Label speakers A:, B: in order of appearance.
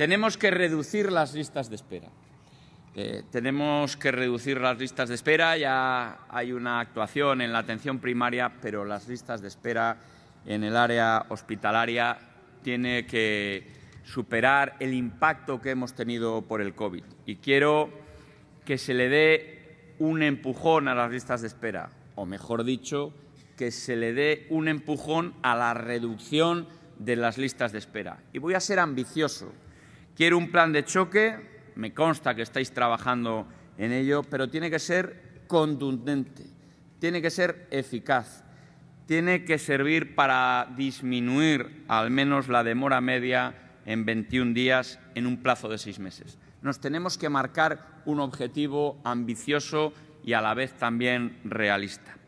A: Tenemos que reducir las listas de espera. Eh, tenemos que reducir las listas de espera. Ya hay una actuación en la atención primaria, pero las listas de espera en el área hospitalaria tiene que superar el impacto que hemos tenido por el COVID. Y quiero que se le dé un empujón a las listas de espera, o mejor dicho, que se le dé un empujón a la reducción de las listas de espera. Y voy a ser ambicioso Quiero un plan de choque, me consta que estáis trabajando en ello, pero tiene que ser contundente, tiene que ser eficaz, tiene que servir para disminuir al menos la demora media en 21 días en un plazo de seis meses. Nos tenemos que marcar un objetivo ambicioso y a la vez también realista.